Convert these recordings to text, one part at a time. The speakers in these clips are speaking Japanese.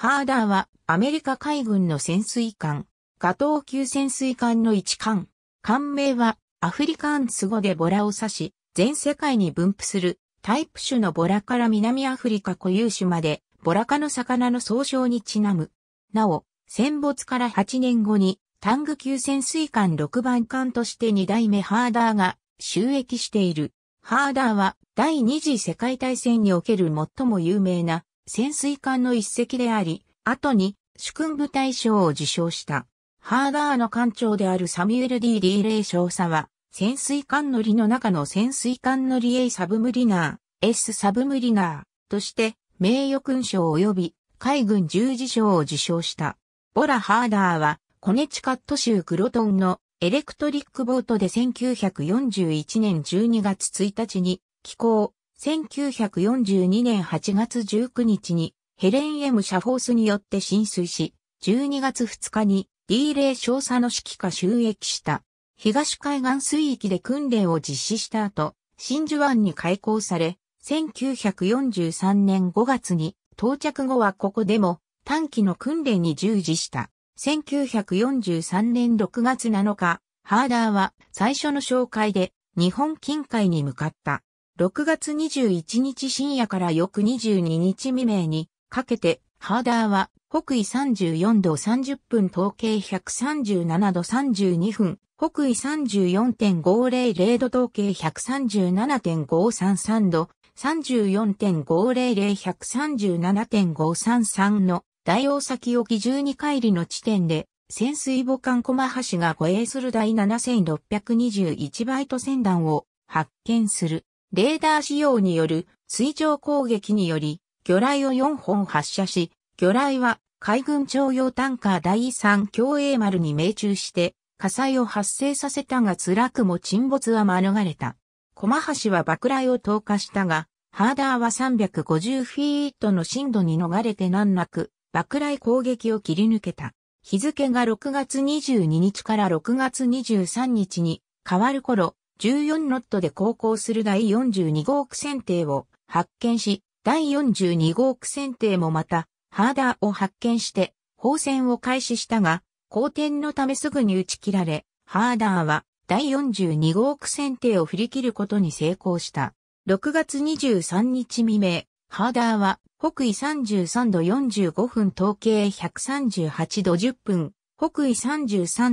ハーダーはアメリカ海軍の潜水艦、ガトー級潜水艦の一艦。艦名はアフリカンス語でボラを指し、全世界に分布するタイプ種のボラから南アフリカ固有種までボラ科の魚の総称にちなむ。なお、戦没から8年後にタング級潜水艦6番艦として2代目ハーダーが収益している。ハーダーは第二次世界大戦における最も有名な潜水艦の一隻であり、後に主君部大賞を受賞した。ハーダーの艦長であるサミュエルィ・リーレイ少佐は、潜水艦乗りの中の潜水艦乗り A サブムリナー、S サブムリナーとして名誉勲章及び海軍十字章を受賞した。ボラ・ハーダーはコネチカット州クロトンのエレクトリックボートで1941年12月1日に寄港、1942年8月19日にヘレン・エム・シャフォースによって浸水し、12月2日に D 霊少佐の指揮下収益した。東海岸水域で訓練を実施した後、真珠湾に開港され、1943年5月に到着後はここでも短期の訓練に従事した。1943年6月7日、ハーダーは最初の紹介で日本近海に向かった。6月21日深夜から翌22日未明にかけて、ハーダーは北緯34度30分統計137度32分、北緯34.500度統計137.533度、34.500137.533の大大崎沖12海里の地点で、潜水母艦駒橋が護衛する第7621バイト船団を発見する。レーダー使用による水上攻撃により、魚雷を4本発射し、魚雷は海軍徴用タンカー第3共栄丸に命中して、火災を発生させたが辛くも沈没は免れた。駒橋は爆雷を投下したが、ハーダーは350フィートの深度に逃れて難なく、爆雷攻撃を切り抜けた。日付が6月22日から6月23日に変わる頃、14ノットで航行する第42号区船艇を発見し、第42号区船艇もまた、ハーダーを発見して、放線を開始したが、好転のためすぐに打ち切られ、ハーダーは第42号区船艇を振り切ることに成功した。6月23日未明、ハーダーは北緯33度45分統計138度10分、北緯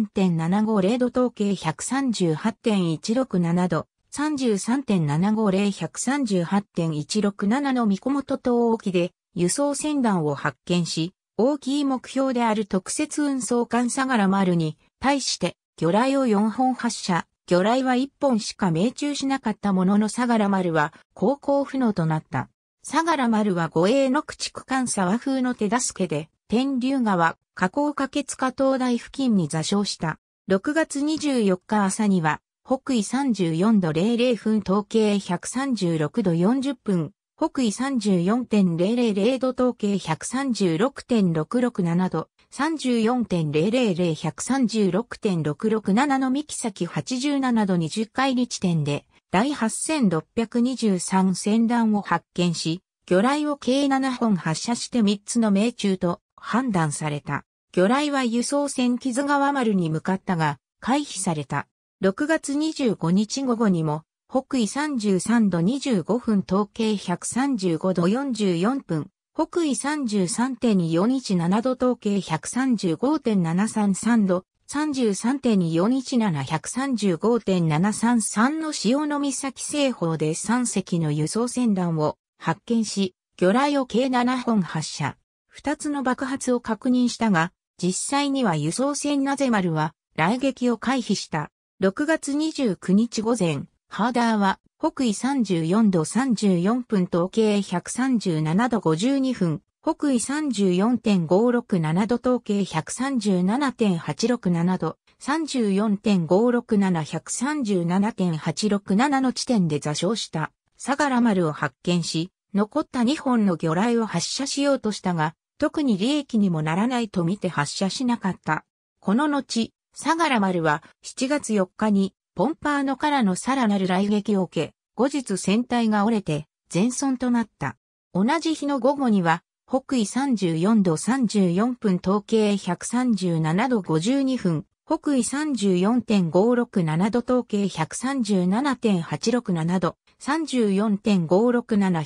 33.750度統計138.167度、33.750、138.167の三本島沖で輸送船団を発見し、大きい目標である特設運送艦相良丸に対して魚雷を4本発射、魚雷は1本しか命中しなかったものの相良丸は航行不能となった。相良丸は護衛の駆逐艦沢風の手助けで天竜川、河口掛塚灯台付近に座礁した。6月24日朝には、北緯34度00分統計136度40分、北緯34.000度統計136.667度、34.000136667の三木先87度20回り地点で、第8623船団を発見し、魚雷を計7本発射して3つの命中と判断された。魚雷は輸送船木津川丸に向かったが、回避された。6月25日午後にも、北緯33度25分統計135度44分、北緯33.417度統計135.733度、33.417135.733の潮の岬製法で3隻の輸送船団を発見し、魚雷を計7本発射。二つの爆発を確認したが、実際には輸送船なぜ丸は来撃を回避した。6月29日午前、ハーダーは北緯34度34分統計137度52分、北緯34.567度統計137.867度、34.567137.867の地点で座礁した、相良丸を発見し、残った2本の魚雷を発射しようとしたが、特に利益にもならないと見て発射しなかった。この後、相良丸は7月4日にポンパーノからのさらなる雷撃を受け、後日船体が折れて全損となった。同じ日の午後には、北緯34度34分統計137度52分、北緯34.567度統計137.867度、34.567、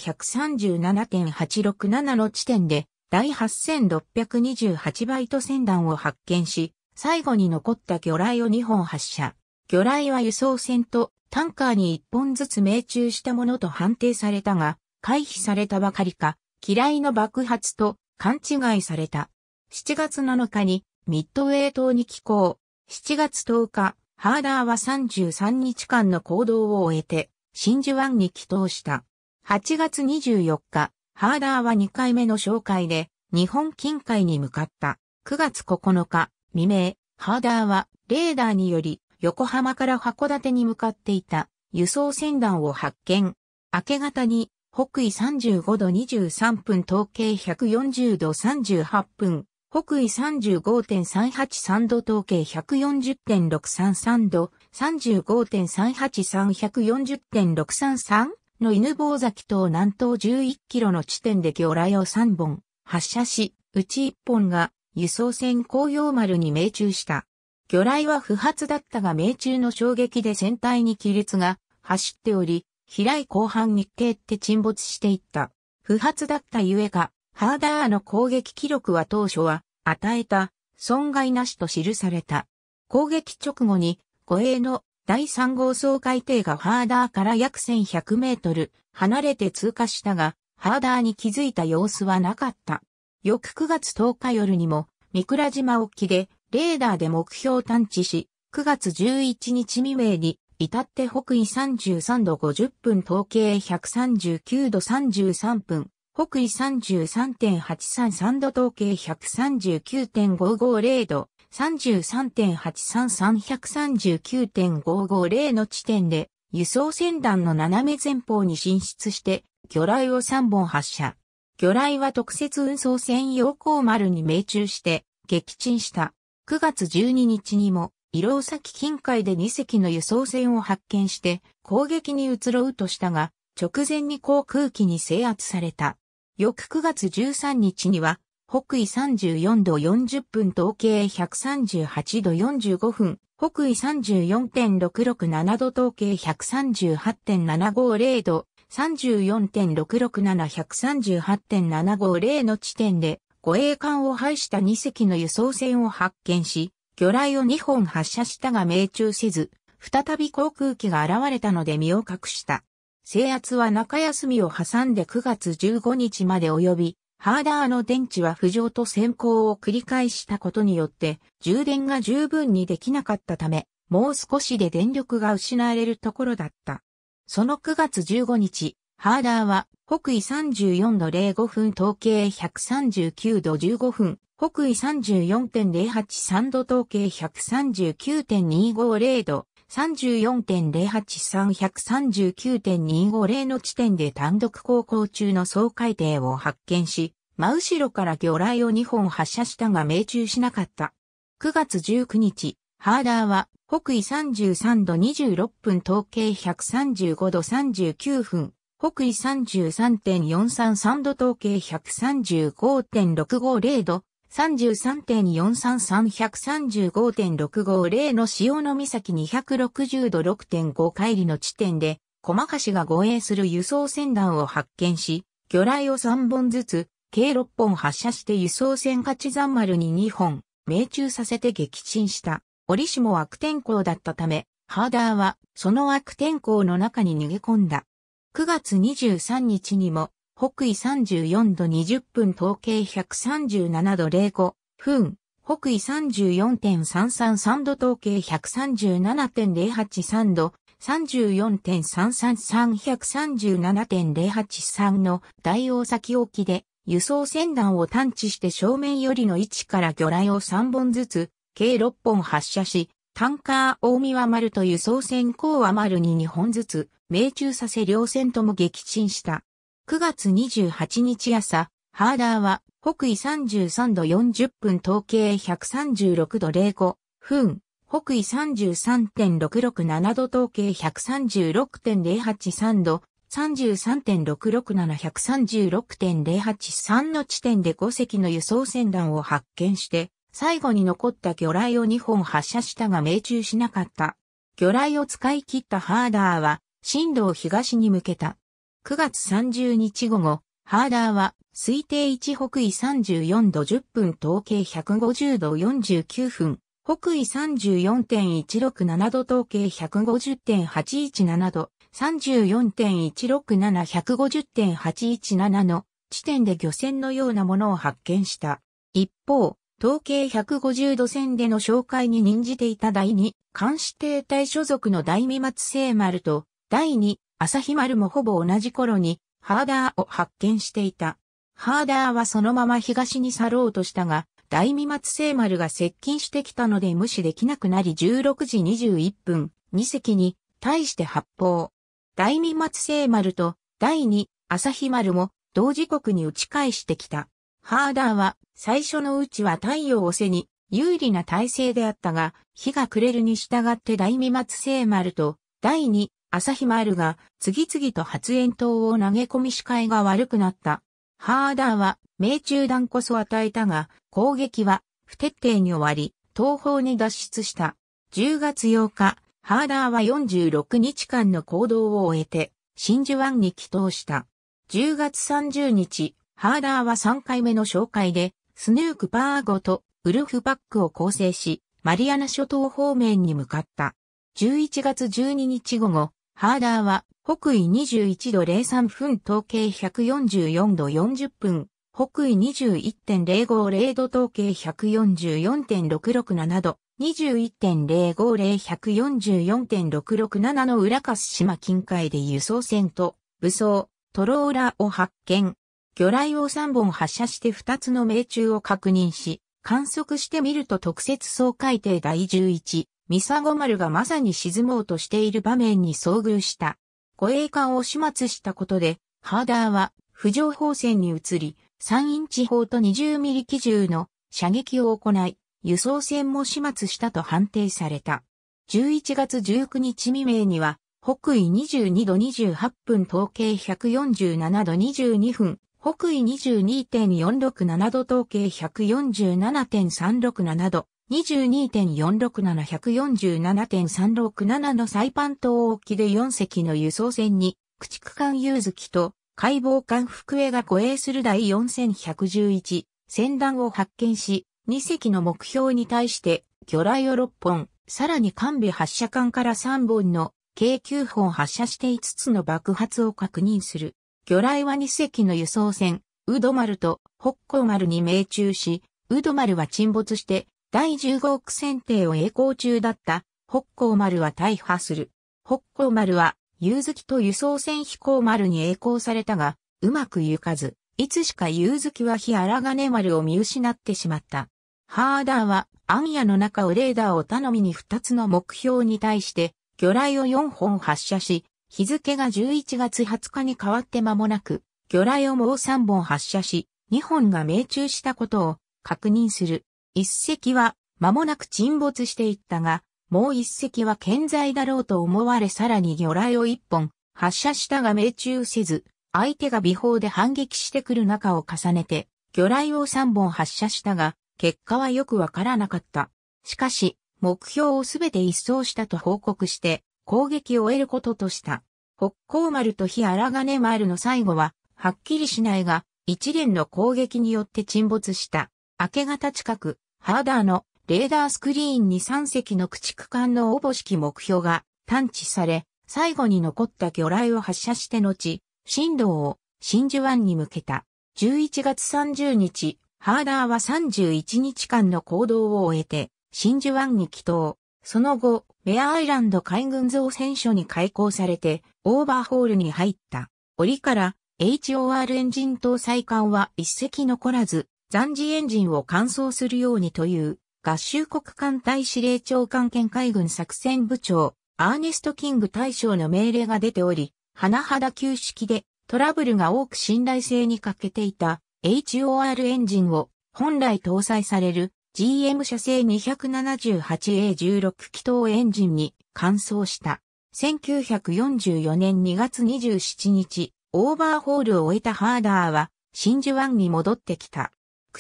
137.867の地点で第8628バイト船団を発見し、最後に残った魚雷を2本発射。魚雷は輸送船とタンカーに1本ずつ命中したものと判定されたが、回避されたばかりか、嫌いの爆発と勘違いされた。7月7日にミッドウェイ島に寄港。7月10日、ハーダーは33日間の行動を終えて、真珠湾に帰島した。8月24日、ハーダーは2回目の紹介で、日本近海に向かった。9月9日、未明、ハーダーは、レーダーにより、横浜から函館に向かっていた、輸送船団を発見。明け方に、北緯35度23分、統計140度38分、北緯35.383度統計140.633度、35.38340.633の犬坊崎島南東11キロの地点で魚雷を3本発射し、うち1本が輸送船紅葉丸に命中した。魚雷は不発だったが命中の衝撃で船体に亀裂が走っており、飛来後半に蹴って沈没していった。不発だったゆえか、ハーダーの攻撃記録は当初は与えた損害なしと記された。攻撃直後に護衛の第3号総海底がハーダーから約1100メートル離れて通過したが、ハーダーに気づいた様子はなかった。翌9月10日夜にも、三倉島沖でレーダーで目標を探知し、9月11日未明に至って北緯33度50分統計139度33分、北緯33.833度統計139.550度、33.83339.550の地点で輸送船団の斜め前方に進出して魚雷を3本発射。魚雷は特設運送船陽光丸に命中して撃沈した。9月12日にも、伊老崎近海で2隻の輸送船を発見して攻撃に移ろうとしたが、直前に航空機に制圧された。翌9月13日には、北緯34度40分統計138度45分、北緯34.667度統計138.750度、34.667138.750の地点で、護衛艦を配した2隻の輸送船を発見し、魚雷を2本発射したが命中せず、再び航空機が現れたので身を隠した。制圧は中休みを挟んで9月15日まで及び、ハーダーの電池は浮上と先行を繰り返したことによって充電が十分にできなかったため、もう少しで電力が失われるところだった。その9月15日、ハーダーは北緯34度05分統計139度15分、北緯34.083度統計139.250度、34.08339.250の地点で単独航行中の総海艇を発見し、真後ろから魚雷を2本発射したが命中しなかった。9月19日、ハーダーは北緯33度26分統計135度39分、北緯33.433度統計135.650度、3 3 4 3 3 3 5 6 5 0の潮の岬260度6.5海里の地点で、駒橋が護衛する輸送船団を発見し、魚雷を3本ずつ、計6本発射して輸送船勝ち山丸に2本、命中させて撃沈した。折しも悪天候だったため、ハーダーは、その悪天候の中に逃げ込んだ。9月23日にも、北緯34度20分統計137度05分、北緯34.333度統計137.083度、34.333137.083の大大崎沖で輸送船団を探知して正面よりの位置から魚雷を3本ずつ、計6本発射し、タンカー大見は丸と輸送船港は丸に2本ずつ命中させ両船とも撃沈した。9月28日朝、ハーダーは北緯33度40分統計136度05分、北緯33.667度統計136.083度、33.667136.083の地点で5隻の輸送船団を発見して、最後に残った魚雷を2本発射したが命中しなかった。魚雷を使い切ったハーダーは、進路を東に向けた。9月30日午後、ハーダーは推定1北緯34度10分統計150度49分、北緯34.167度統計150.817度、34.167150.817の地点で漁船のようなものを発見した。一方、統計150度線での紹介に任じていた第2、監視艇隊所属の大未松聖丸と、第2、朝日丸もほぼ同じ頃に、ハーダーを発見していた。ハーダーはそのまま東に去ろうとしたが、大未松星丸が接近してきたので無視できなくなり16時21分、2隻に対して発砲。大未松星丸と第2朝日丸も同時刻に打ち返してきた。ハーダーは最初のうちは太陽を背に有利な体勢であったが、日が暮れるに従って大未松星丸と第2朝日丸が次々と発煙筒を投げ込み視界が悪くなった。ハーダーは命中弾こそ与えたが、攻撃は不徹底に終わり、東方に脱出した。10月8日、ハーダーは46日間の行動を終えて、真珠湾に帰投した。10月30日、ハーダーは3回目の紹介で、スヌーク・パーゴとウルフ・パックを構成し、マリアナ諸島方面に向かった。11月12日午後、ハーダーは、北緯21度03分統計144度40分、北緯21.050度統計144.667度、21.050144.667の浦ス島近海で輸送船と武装、トローラを発見。魚雷を3本発射して2つの命中を確認し、観測してみると特設総海底第11ミサゴ丸がまさに沈もうとしている場面に遭遇した。護衛艦を始末したことで、ハーダーは浮上砲船に移り、3インチ砲と20ミリ機銃の射撃を行い、輸送船も始末したと判定された。11月19日未明には、北緯22度28分統計147度22分、北緯22.467度統計147.367度、22.467-147.367のサイパン島沖で4隻の輸送船に、駆逐艦ユ月と解剖艦福江が護衛する第4111船団を発見し、2隻の目標に対して魚雷を6本、さらに艦尾発射艦から3本の計9本発射して5つの爆発を確認する。魚雷は2隻の輸送船、ウドマルと北港丸に命中し、ウドマルは沈没して第15億選定を栄光中だった北光丸は大破する。北光丸は、夕月と輸送船飛行丸に栄光されたが、うまく行かず、いつしか夕月は日荒金丸を見失ってしまった。ハーダーは、暗夜の中をレーダーを頼みに2つの目標に対して、魚雷を4本発射し、日付が11月20日に変わって間もなく、魚雷をもう3本発射し、2本が命中したことを確認する。一隻は間もなく沈没していったが、もう一隻は健在だろうと思われさらに魚雷を一本発射したが命中せず、相手が微砲で反撃してくる中を重ねて、魚雷を三本発射したが、結果はよくわからなかった。しかし、目標をすべて一掃したと報告して、攻撃を終えることとした。北港丸と非荒金丸の最後は、はっきりしないが、一連の攻撃によって沈没した。明け方近く、ハーダーのレーダースクリーンに3隻の駆逐艦のおぼしき目標が探知され、最後に残った魚雷を発射して後、振動を真珠湾に向けた。11月30日、ハーダーは31日間の行動を終えて、真珠湾に帰島。その後、ベアアイランド海軍造船所に開港されて、オーバーホールに入った。折から、HOR エンジン搭載艦は一隻残らず、残次エンジンを乾燥するようにという、合衆国艦隊司令長官兼海軍作戦部長、アーネスト・キング大将の命令が出ており、花肌旧式でトラブルが多く信頼性に欠けていた HOR エンジンを本来搭載される GM 社製 278A16 気筒エンジンに換装した。1944年2月27日、オーバーホールを終えたハーダーは真珠湾に戻ってきた。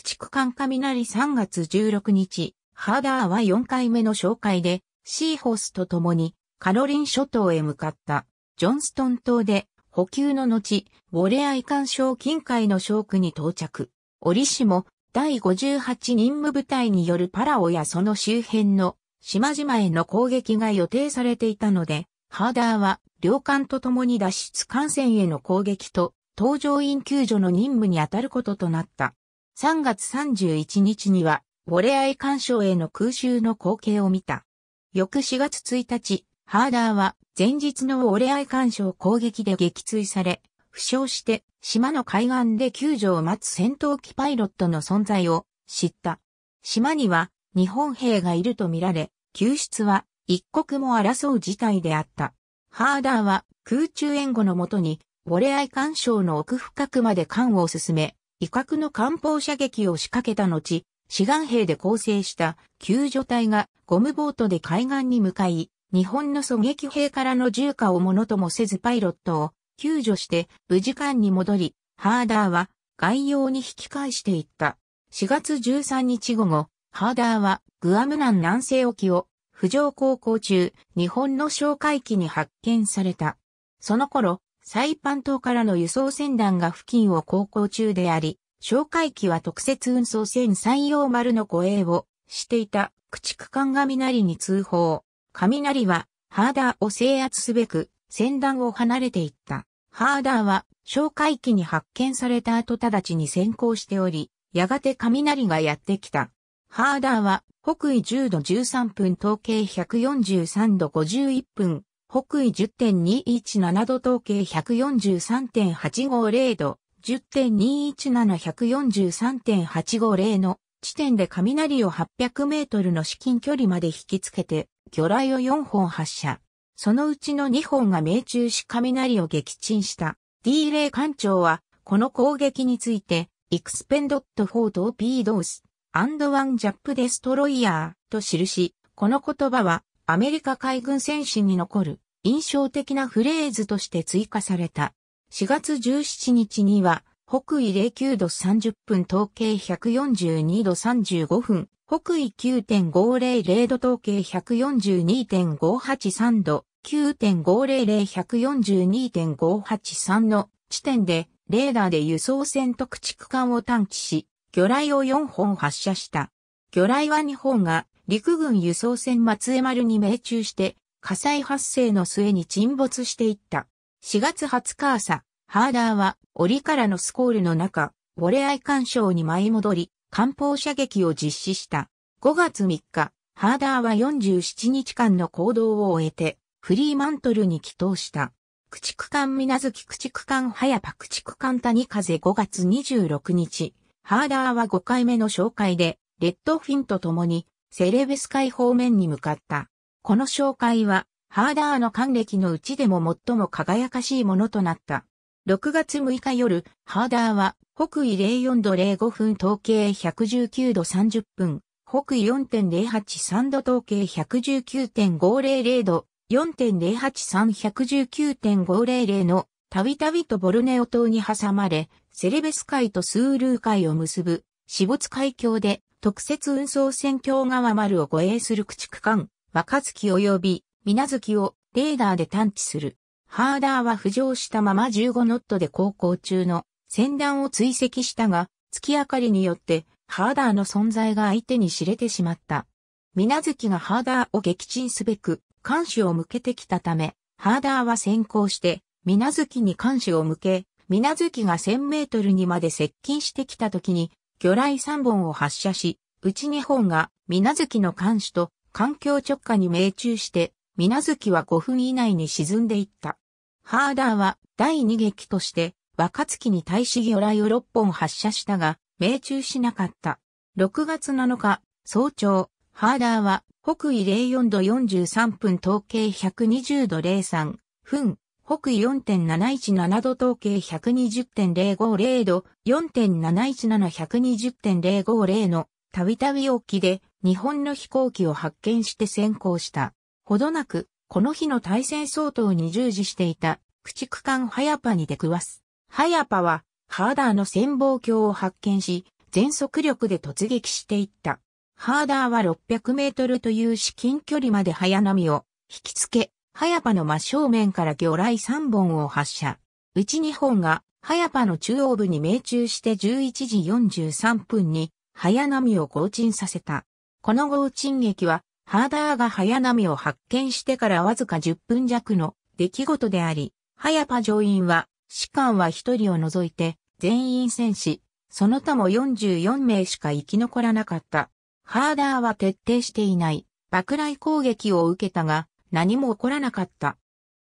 駆逐艦雷3月16日、ハーダーは4回目の紹介で、シーホースと共にカロリン諸島へ向かった。ジョンストン島で補給の後、ウォレアイ艦賞近海の将区に到着。折しも第58任務部隊によるパラオやその周辺の島々への攻撃が予定されていたので、ハーダーは両艦と共に脱出艦船への攻撃と搭乗員救助の任務に当たることとなった。3月31日には、ボレアイ干渉への空襲の光景を見た。翌4月1日、ハーダーは前日のボレアイ干渉攻撃で撃墜され、負傷して島の海岸で救助を待つ戦闘機パイロットの存在を知った。島には日本兵がいるとみられ、救出は一刻も争う事態であった。ハーダーは空中援護のもとに、ボレアイ干渉の奥深くまで艦を進め、威嚇の艦砲射撃を仕掛けた後、志願兵で構成した救助隊がゴムボートで海岸に向かい、日本の狙撃兵からの銃火をものともせずパイロットを救助して無事艦に戻り、ハーダーは外洋に引き返していった。4月13日午後、ハーダーはグアム南南西沖を浮上航行中、日本の哨戒機に発見された。その頃、サイパン島からの輸送船団が付近を航行中であり、哨戒機は特設運送船山陽丸の護衛をしていた駆逐艦雷に通報。雷はハーダーを制圧すべく船団を離れていった。ハーダーは哨戒機に発見された後直ちに先行しており、やがて雷がやってきた。ハーダーは北緯10度13分統計143度51分北緯10.217度統計143.850度、10.217143.850の地点で雷を800メートルの至近距離まで引きつけて、魚雷を4本発射。そのうちの2本が命中し雷を撃沈した。D レイ艦長は、この攻撃について、エクスペンドット4トーピードース、アンドワンジャップデストロイヤーと記し、この言葉はアメリカ海軍戦士に残る印象的なフレーズとして追加された。4月17日には、北緯09度30分、統計142度35分、北緯9.500度統計142.583度、9.500142.583の地点で、レーダーで輸送船と駆逐艦を探知し、魚雷を4本発射した。魚雷は日本が陸軍輸送船松江丸に命中して火災発生の末に沈没していった。4月20日朝、ハーダーは檻からのスコールの中、折れレアイ干渉に舞い戻り、艦砲射撃を実施した。5月3日、ハーダーは47日間の行動を終えて、フリーマントルに帰投した。駆逐艦みなずき駆逐艦はやぱ駆逐艦谷風5月26日、ハーダーは5回目の紹介で、レッドフィンと共に、セレベス海方面に向かった。この紹介は、ハーダーの還暦のうちでも最も輝かしいものとなった。6月6日夜、ハーダーは、北緯04度05分統計119度30分、北緯4.083度統計119.500度、4.083119.500の、たびたびとボルネオ島に挟まれ、セレベス海とスールー海を結ぶ、死没海峡で、特設運送船峡川丸を護衛する駆逐艦、若月及び水月をレーダーで探知する。ハーダーは浮上したまま15ノットで航行中の船団を追跡したが、月明かりによってハーダーの存在が相手に知れてしまった。水月がハーダーを撃沈すべく、監視を向けてきたため、ハーダーは先行して、水月に監視を向け、水月が1000メートルにまで接近してきた時に、魚雷3本を発射し、うち2本が水月の監視と環境直下に命中して、水月は5分以内に沈んでいった。ハーダーは第二撃として、若月に対し魚雷を6本発射したが、命中しなかった。6月7日、早朝、ハーダーは北緯04度43分統計120度03分、北緯4.717度統計120.050度、4.717120.050のたびたび沖で日本の飛行機を発見して先行した。ほどなく、この日の対戦相当に従事していた、駆逐艦ハヤパに出くわす。ハヤパは、ハーダーの潜望鏡を発見し、全速力で突撃していった。ハーダーは600メートルという至近距離まで早波を引きつけ、ハヤパの真正面から魚雷3本を発射。うち2本が、ハヤパの中央部に命中して11時43分に、早波を降沈させた。この後、沈撃は、ハーダーが早波を発見してからわずか10分弱の出来事であり、早パ乗員は、士官は一人を除いて、全員戦死、その他も44名しか生き残らなかった。ハーダーは徹底していない、爆雷攻撃を受けたが、何も起こらなかった。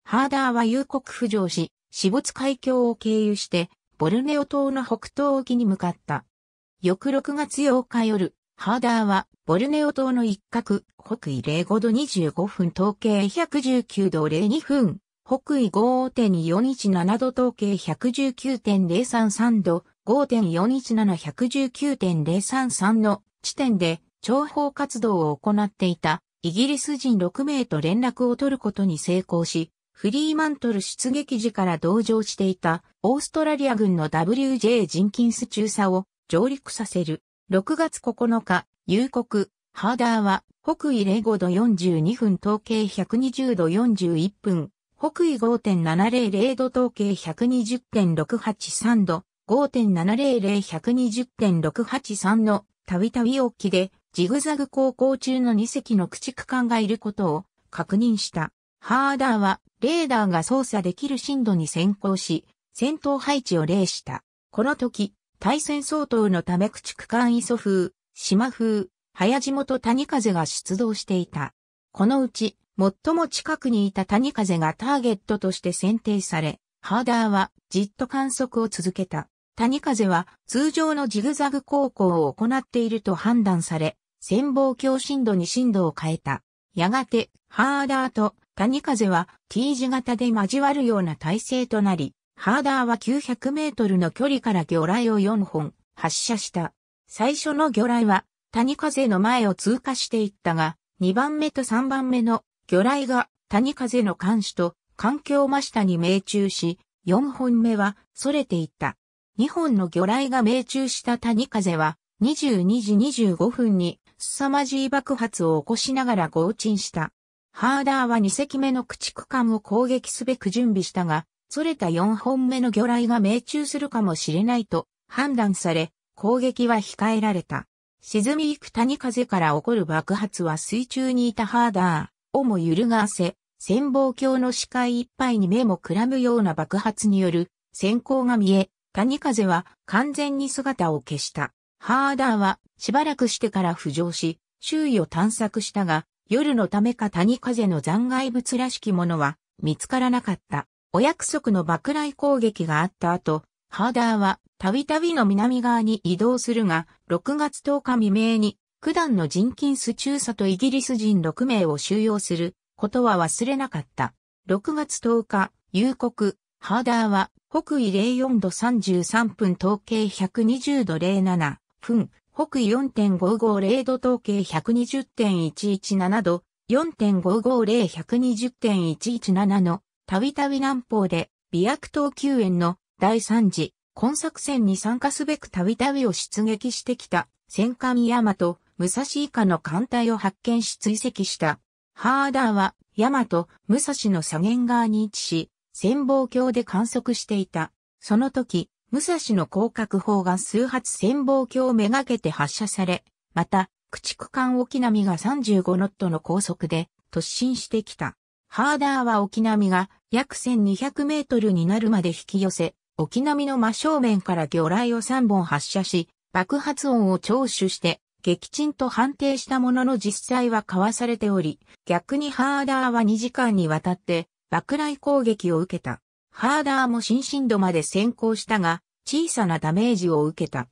ハーダーは幽国浮上し、死没海峡を経由して、ボルネオ島の北東沖に向かった。翌6月8日夜、ハーダーは、ボルネオ島の一角、北緯05度25分、統計119度02分、北緯5.417度、統計119.033度、5.417119.033の地点で、諜報活動を行っていた、イギリス人6名と連絡を取ることに成功し、フリーマントル出撃時から同乗していたオーストラリア軍の WJ ジンキンス中佐を上陸させる。6月9日、夕刻、ハーダーは、北緯05度42分統計120度41分、北緯5.700度統計120.683度、5.700120.683のたびたび沖で、ジグザグ航行中の2隻の駆逐艦がいることを確認した。ハーダーは、レーダーが操作できる深度に先行し、戦闘配置を例した。この時、対戦相当のため駆逐艦磯風、島風、早地元谷風が出動していた。このうち、最も近くにいた谷風がターゲットとして選定され、ハーダーはじっと観測を続けた。谷風は通常のジグザグ航行を行っていると判断され、潜望鏡深度に深度を変えた。やがて、ハーダーと谷風は T 字型で交わるような体制となり、ハーダーは900メートルの距離から魚雷を4本発射した。最初の魚雷は谷風の前を通過していったが、2番目と3番目の魚雷が谷風の監視と環境真下に命中し、4本目は逸れていった。2本の魚雷が命中した谷風は22時25分に凄まじい爆発を起こしながら合沈した。ハーダーは2隻目の駆逐艦を攻撃すべく準備したが、それた4本目の魚雷が命中するかもしれないと判断され、攻撃は控えられた。沈み行く谷風から起こる爆発は水中にいたハーダーをも揺るがせ、潜望鏡の視界いっぱいに目もくらむような爆発による閃光が見え、谷風は完全に姿を消した。ハーダーはしばらくしてから浮上し、周囲を探索したが、夜のためか谷風の残骸物らしきものは見つからなかった。お約束の爆雷攻撃があった後、ハーダーはたびたびの南側に移動するが、6月10日未明に、九段のジンキンス中佐とイギリス人6名を収容することは忘れなかった。6月10日、夕刻、ハーダーは北緯04度33分統計120度07分、北緯4.550度統計120.117度、4.550、120.117のたびたび南方で、美薬島救援の第3次、今作戦に参加すべくたびたびを出撃してきた、戦艦ヤマト、武蔵以下の艦隊を発見し追跡した。ハーダーは、ヤマト、武蔵の左舷側に位置し、潜望鏡で観測していた。その時、武蔵の広角砲が数発潜望鏡をめがけて発射され、また、駆逐艦沖波が35ノットの高速で突進してきた。ハーダーは沖波が約1200メートルになるまで引き寄せ、沖波の真正面から魚雷を3本発射し、爆発音を聴取して、撃沈と判定したものの実際は交わされており、逆にハーダーは2時間にわたって爆雷攻撃を受けた。ハーダーも新深度まで先行したが、小さなダメージを受けた。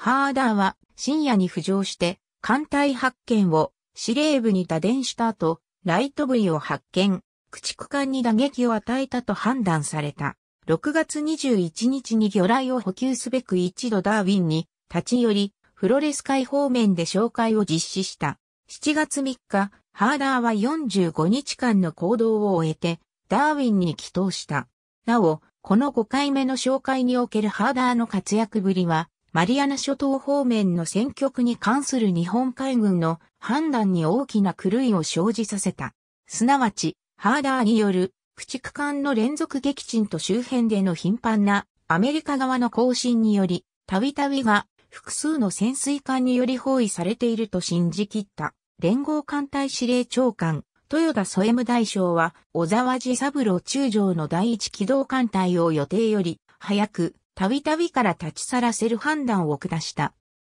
ハーダーは深夜に浮上して、艦隊発見を司令部に打電した後、ライトブリを発見、駆逐艦に打撃を与えたと判断された。6月21日に魚雷を補給すべく一度ダーウィンに立ち寄り、フロレス海方面で紹介を実施した。7月3日、ハーダーは45日間の行動を終えて、ダーウィンに帰投した。なお、この5回目の紹介におけるハーダーの活躍ぶりは、マリアナ諸島方面の戦局に関する日本海軍の判断に大きな狂いを生じさせた。すなわち、ハーダーによる駆逐艦の連続撃沈と周辺での頻繁なアメリカ側の更新により、たびたびが複数の潜水艦により包囲されていると信じ切った連合艦隊司令長官、豊田添務大将は、小沢寺三郎中将の第一機動艦隊を予定より早くたびたびから立ち去らせる判断を下した。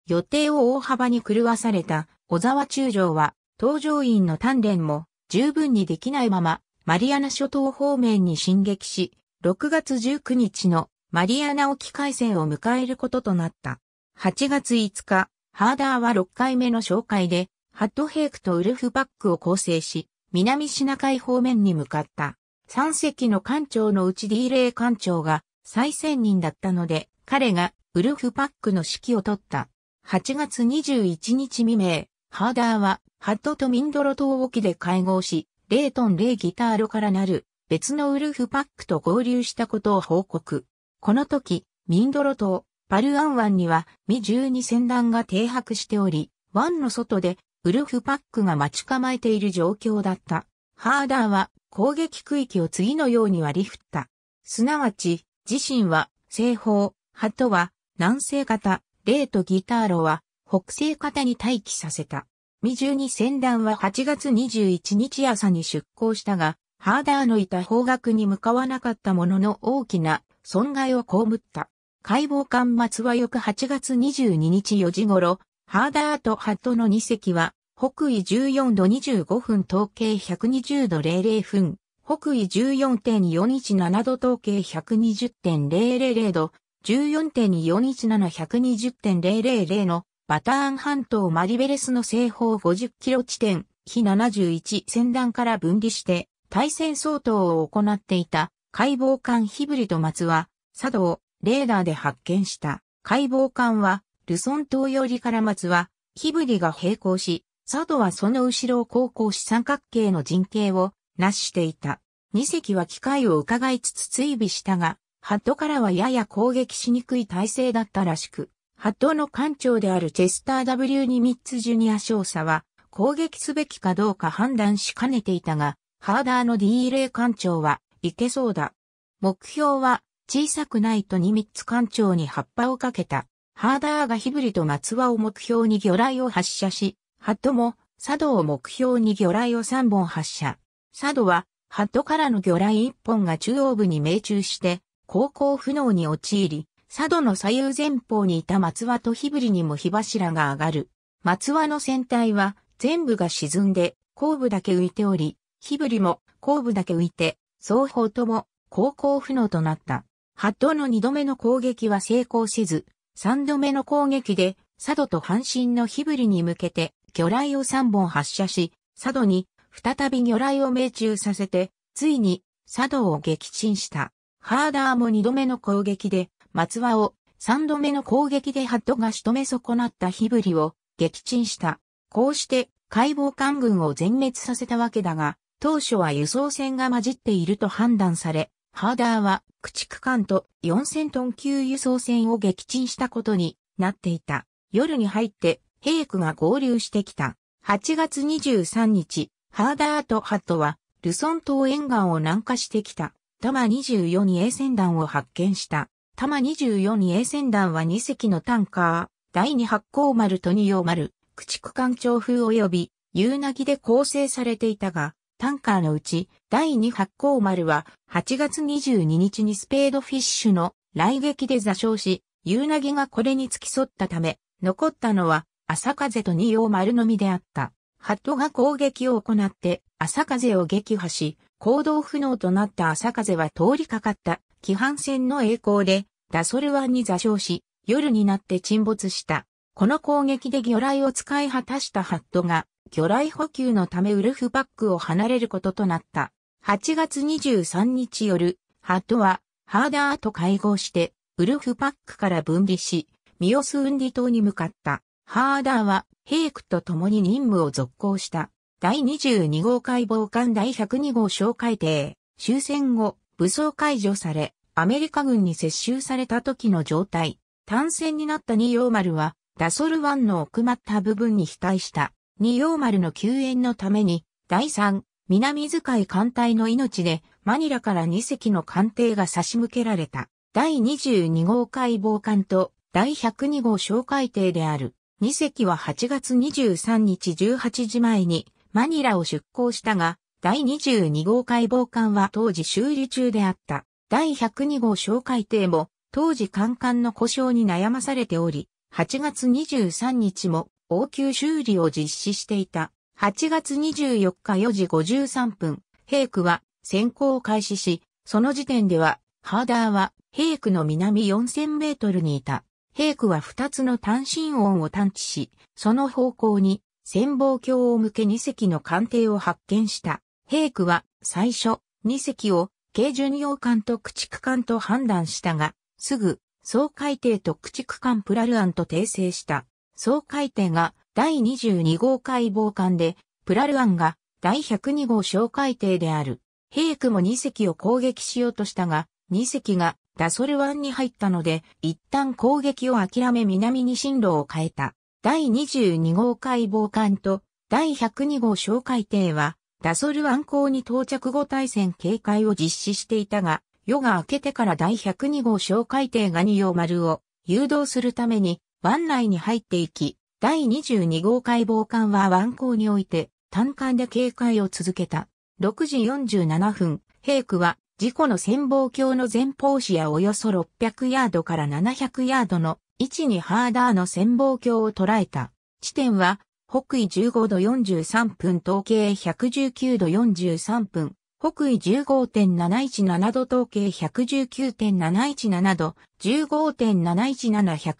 予定を大幅に狂わされた小沢中将は、搭乗員の鍛錬も十分にできないまま、マリアナ諸島方面に進撃し、6月19日のマリアナ沖海戦を迎えることとなった。8月5日、ハーダーは6回目の紹介で、ハッドヘイクとウルフバックを構成し、南シナ海方面に向かった。3隻の艦長のうち D レ艦長が再選任だったので、彼がウルフパックの指揮を取った。8月21日未明、ハーダーはハッドとミンドロ島沖で会合し、レイトン・レイ・ギターロからなる別のウルフパックと合流したことを報告。この時、ミンドロ島、パルアン湾にはミ十二船団が停泊しており、湾の外でウルフパックが待ち構えている状況だった。ハーダーは攻撃区域を次のように割り振った。すなわち、自身は西方、派とは南西型、ーとギターロは北西型に待機させた。未中に船団は8月21日朝に出港したが、ハーダーのいた方角に向かわなかったものの大きな損害を被った。解剖艦末は翌8月22日4時頃、ハーダーとハットの2隻は、北緯14度25分統計120度00分、北緯14.417度統計120.000度、14.417120.000のバターン半島マリベレスの西方50キロ地点、非71船団から分離して、対戦相当を行っていた解剖艦ヒブリと松は、佐渡レーダーで発見した。解剖艦は、ルソン島寄りから松は、ヒブリが並行し、佐渡はその後ろを航行し三角形の陣形をなしていた。二隻は機会を伺いつつ追尾したが、ハッドからはやや攻撃しにくい体制だったらしく、ハッドの艦長であるチェスター W にミッツジュニア少佐は攻撃すべきかどうか判断しかねていたが、ハーダーの D レイ艦長は、いけそうだ。目標は、小さくないとニミッツ艦長に葉っぱをかけた。ハーダーがヒブリと松輪を目標に魚雷を発射し、ハットも、佐藤を目標に魚雷を3本発射。佐渡は、ハットからの魚雷一本が中央部に命中して、航行不能に陥り、佐渡の左右前方にいた松輪と火振にも火柱が上がる。松輪の船体は全部が沈んで、後部だけ浮いており、火振も後部だけ浮いて、双方とも航行不能となった。ハットの二度目の攻撃は成功せず、三度目の攻撃で、佐渡と阪神の火振に向けて魚雷を三本発射し、佐渡に再び魚雷を命中させて、ついに佐渡を撃沈した。ハーダーも二度目の攻撃で、松輪を三度目の攻撃でハッドが仕留め損なったヒブりを撃沈した。こうして海防艦軍を全滅させたわけだが、当初は輸送船が混じっていると判断され、ハーダーは駆逐艦と4000トン級輸送船を撃沈したことになっていた。夜に入って、兵区が合流してきた。8月23日、ハーダーとハットは、ルソン島沿岸を南下してきた、タマ24に A 船団を発見した。タマ24に A 船団は2隻のタンカー、第2八甲丸と2葉丸、駆逐艦長風及び、夕凪で構成されていたが、タンカーのうち、第2八甲丸は、8月22日にスペードフィッシュの来撃で座礁し、夕凪がこれに付き添ったため、残ったのは、朝風と二葉丸のみであった。ハットが攻撃を行って朝風を撃破し、行動不能となった朝風は通りかかった規範船の栄光でダソル湾に座礁し、夜になって沈没した。この攻撃で魚雷を使い果たしたハットが、魚雷補給のためウルフパックを離れることとなった。8月23日夜、ハットは、ハーダーと会合して、ウルフパックから分離し、ミオスウンディ島に向かった。ハーダーは、平区と共に任務を続行した。第22号解剖艦第102号哨戒艇、終戦後、武装解除され、アメリカ軍に接収された時の状態。単線になった二葉丸は、ダソル湾の奥まった部分に被対した。二葉丸の救援のために、第3、南遣い艦隊の命で、マニラから2隻の艦艇が差し向けられた。第22号解剖艦と、第102号哨戒艇である。2隻は8月23日18時前にマニラを出港したが、第22号解剖艦は当時修理中であった。第102号紹介艇も当時艦艦の故障に悩まされており、8月23日も応急修理を実施していた。8月24日4時53分、ヘイクは先行を開始し、その時点では、ハーダーはヘイクの南4000メートルにいた。イクは二つの単身音を探知し、その方向に潜望鏡を向け二隻の艦艇を発見した。イクは最初、二隻を軽巡洋艦と駆逐艦と判断したが、すぐ、総海艇と駆逐艦プラルアンと訂正した。総海艇が第22号海防艦で、プラルアンが第102号小海艇である。イクも2隻を攻撃しようとしたが、2隻がダソル湾に入ったので、一旦攻撃を諦め南に進路を変えた。第22号海防艦と第102号小海艇は、ダソル湾港に到着後対戦警戒を実施していたが、夜が明けてから第102号小海艇が二葉丸を誘導するために湾内に入っていき、第22号海防艦は湾港において単艦で警戒を続けた。6時47分、平区は事故の潜望鏡の前方視野およそ600ヤードから700ヤードの位置にハーダーの潜望鏡を捉えた。地点は、北緯15度43分、統計119度43分、北緯15.717度、統計119.717度、15.717、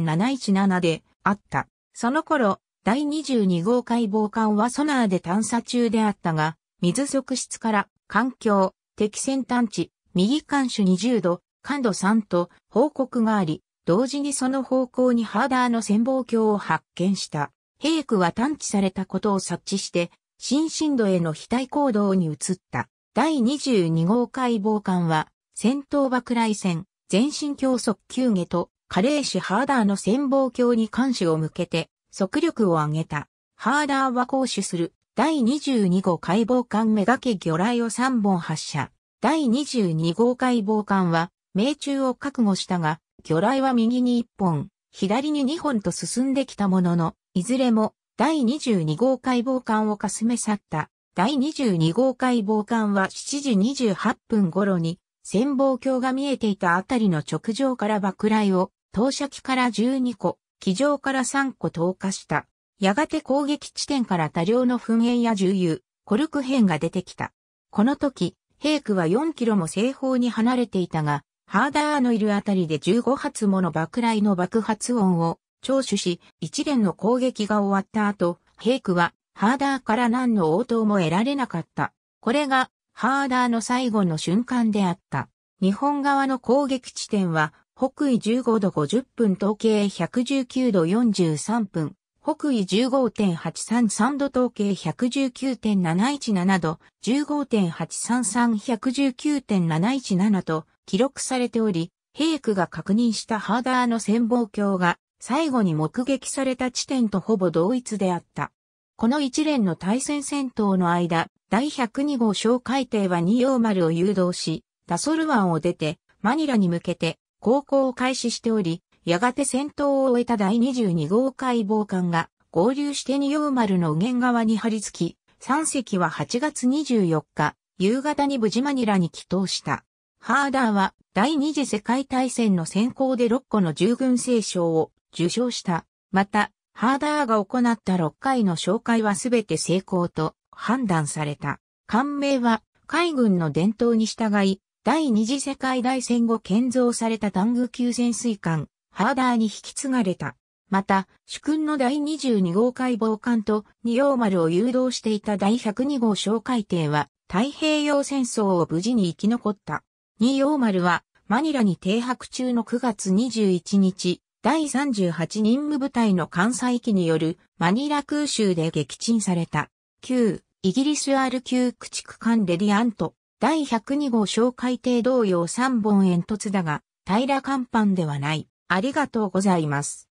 119.717であった。その頃、第22号解剖艦はソナーで探査中であったが、水側室から環境、敵戦探知、右監視、20度、感度3と報告があり、同時にその方向にハーダーの潜望鏡を発見した。兵区は探知されたことを察知して、新進度への非対行動に移った。第22号解剖艦は、戦闘爆雷戦、全身強速球下と、加齢士ハーダーの潜望鏡に監視を向けて、速力を上げた。ハーダーは行使する。第22号解剖艦めがけ魚雷を3本発射。第22号解剖艦は、命中を覚悟したが、魚雷は右に1本、左に2本と進んできたものの、いずれも第22号解剖艦をかすめ去った。第22号解剖艦は7時28分頃に、潜望鏡が見えていたあたりの直上から爆雷を、投射機から12個、機上から3個投下した。やがて攻撃地点から多量の噴煙や重油、コルク片が出てきた。この時、兵区は4キロも西方に離れていたが、ハーダーのいるあたりで15発もの爆雷の爆発音を聴取し、一連の攻撃が終わった後、兵区はハーダーから何の応答も得られなかった。これが、ハーダーの最後の瞬間であった。日本側の攻撃地点は、北緯15度50分東経119度43分、北緯15.833度統計119.717度、15.833-119.717と記録されており、ヘイクが確認したハーダーの潜望鏡が最後に目撃された地点とほぼ同一であった。この一連の対戦戦闘の間、第102号小海艇は240丸を誘導し、ダソル湾を出て、マニラに向けて航行を開始しており、やがて戦闘を終えた第22号海防艦が合流して二葉丸の右舷側に張り付き、三隻は8月24日、夕方に無事マニラに帰島した。ハーダーは第二次世界大戦の先行で6個の従軍聖賞を受賞した。また、ハーダーが行った6回の紹介は全て成功と判断された。艦名は海軍の伝統に従い、第二次世界大戦後建造された単具級潜水艦ハーダーに引き継がれた。また、主君の第22号海防艦と二王丸を誘導していた第102号小海艇は、太平洋戦争を無事に生き残った。二王丸は、マニラに停泊中の9月21日、第38任務部隊の艦載機によるマニラ空襲で撃沈された。旧イギリス R 級駆逐艦レディアント、第102号小海艇同様3本煙突だが、平ら甲板ではない。ありがとうございます。